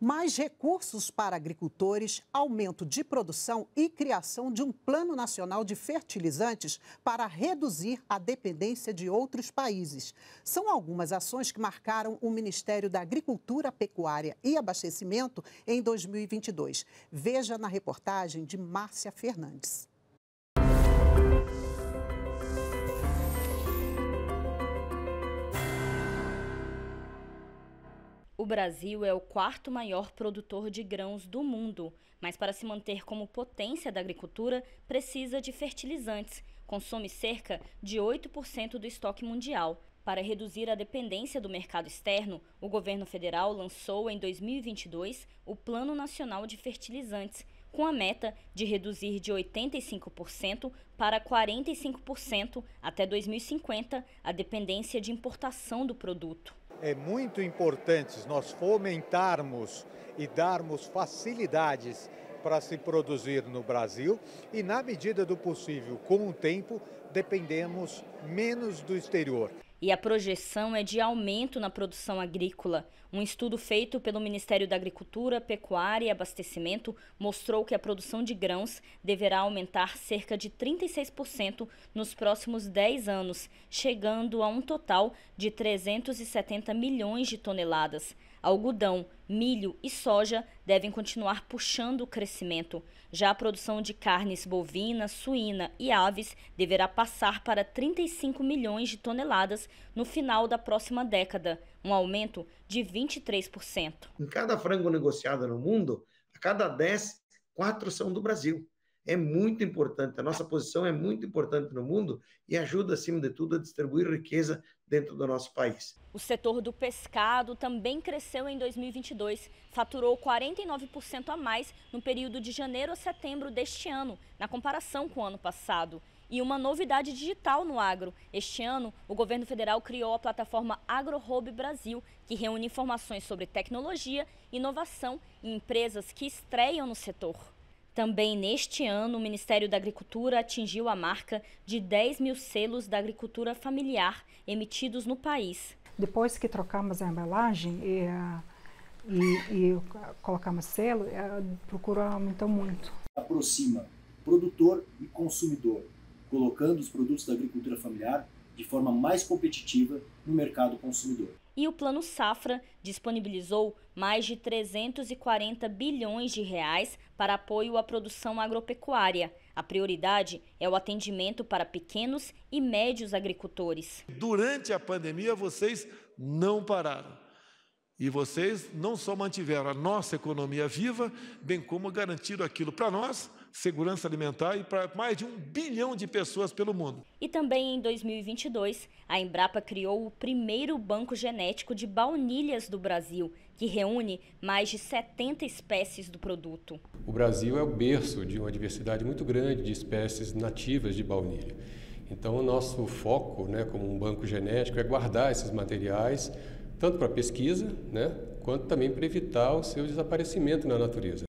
mais recursos para agricultores, aumento de produção e criação de um Plano Nacional de Fertilizantes para reduzir a dependência de outros países. São algumas ações que marcaram o Ministério da Agricultura, Pecuária e Abastecimento em 2022. Veja na reportagem de Márcia Fernandes. O Brasil é o quarto maior produtor de grãos do mundo, mas para se manter como potência da agricultura, precisa de fertilizantes. Consome cerca de 8% do estoque mundial. Para reduzir a dependência do mercado externo, o governo federal lançou em 2022 o Plano Nacional de Fertilizantes, com a meta de reduzir de 85% para 45% até 2050 a dependência de importação do produto é muito importante nós fomentarmos e darmos facilidades para se produzir no Brasil e, na medida do possível, com o tempo, dependemos menos do exterior e a projeção é de aumento na produção agrícola. Um estudo feito pelo Ministério da Agricultura, Pecuária e Abastecimento mostrou que a produção de grãos deverá aumentar cerca de 36% nos próximos 10 anos, chegando a um total de 370 milhões de toneladas. Algodão, milho e soja devem continuar puxando o crescimento. Já a produção de carnes bovina, suína e aves deverá passar para 35 milhões de toneladas no final da próxima década, um aumento de 23%. Em cada frango negociado no mundo, a cada 10, 4 são do Brasil é muito importante, a nossa posição é muito importante no mundo e ajuda, acima de tudo, a distribuir riqueza dentro do nosso país. O setor do pescado também cresceu em 2022, faturou 49% a mais no período de janeiro a setembro deste ano, na comparação com o ano passado. E uma novidade digital no agro. Este ano, o governo federal criou a plataforma AgroHub Brasil, que reúne informações sobre tecnologia, inovação e empresas que estreiam no setor. Também neste ano, o Ministério da Agricultura atingiu a marca de 10 mil selos da agricultura familiar emitidos no país. Depois que trocamos a embalagem e, ah, e, e colocamos selo, a eh, procura aumentou muito. Aproxima produtor e consumidor, colocando os produtos da agricultura familiar de forma mais competitiva no mercado consumidor. E o Plano Safra disponibilizou mais de 340 bilhões de reais para apoio à produção agropecuária. A prioridade é o atendimento para pequenos e médios agricultores. Durante a pandemia, vocês não pararam. E vocês não só mantiveram a nossa economia viva, bem como garantiram aquilo para nós, segurança alimentar e para mais de um bilhão de pessoas pelo mundo. E também em 2022, a Embrapa criou o primeiro banco genético de baunilhas do Brasil, que reúne mais de 70 espécies do produto. O Brasil é o berço de uma diversidade muito grande de espécies nativas de baunilha. Então, o nosso foco, né, como um banco genético, é guardar esses materiais tanto para pesquisa, né, quanto também para evitar o seu desaparecimento na natureza.